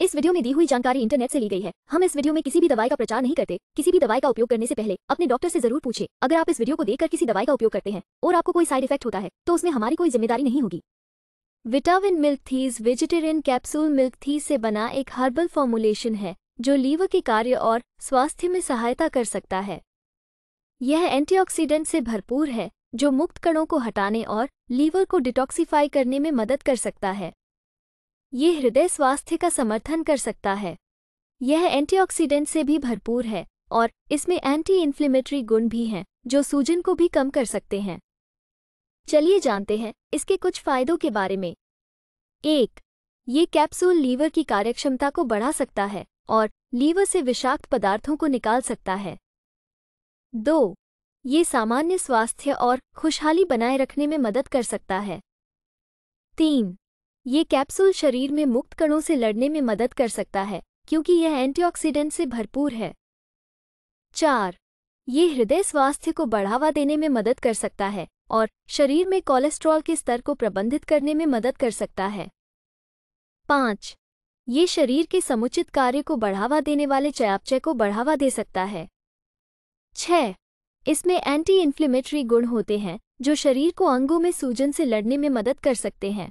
इस वीडियो में दी हुई जानकारी इंटरनेट से ली गई है हम इस वीडियो में किसी भी दवाई का प्रचार नहीं करते किसी भी दवाई का उपयोग करने से पहले अपने डॉक्टर से जरूर पूछे अगर आप इस वीडियो को देखकर किसी दवाई का उपयोग करते हैं और आपको कोई साइड इफेक्ट होता है तो उसमें हमारी कोई जिम्मेदारी नहीं होगी vitamin milk thistle vegetarian capsule milk thistle से बना एक हर्बल फॉर्मुलेशन है जो लीवर के कार्य और स्वास्थ्य में सहायता कर सकता है यह एंटीऑक्सीडेंट से भरपूर है जो मुक्त कणों को हटाने और लीवर को डिटॉक्सीफाई करने में मदद कर सकता है ये हृदय स्वास्थ्य का समर्थन कर सकता है यह एंटीऑक्सीडेंट से भी भरपूर है और इसमें एंटी इन्फ्लेमेटरी गुण भी हैं जो सूजन को भी कम कर सकते हैं चलिए जानते हैं इसके कुछ फायदों के बारे में एक ये कैप्सूल लीवर की कार्यक्षमता को बढ़ा सकता है और लीवर से विषाक्त पदार्थों को निकाल सकता है दो ये सामान्य स्वास्थ्य और खुशहाली बनाए रखने में मदद कर सकता है तीन ये कैप्सूल शरीर में मुक्त कणों से लड़ने में मदद कर सकता है क्योंकि यह एंटीऑक्सीडेंट से भरपूर है चार ये हृदय स्वास्थ्य को बढ़ावा देने में मदद कर सकता है और शरीर में कोलेस्ट्रॉल के स्तर को प्रबंधित करने में मदद कर सकता है पाँच ये शरीर के समुचित कार्य को बढ़ावा देने वाले चयापचय को बढ़ावा दे सकता है छ इसमें एंटी इन्फ्लेमेटरी गुण होते हैं जो शरीर को अंगों में सूजन से लड़ने में मदद कर सकते हैं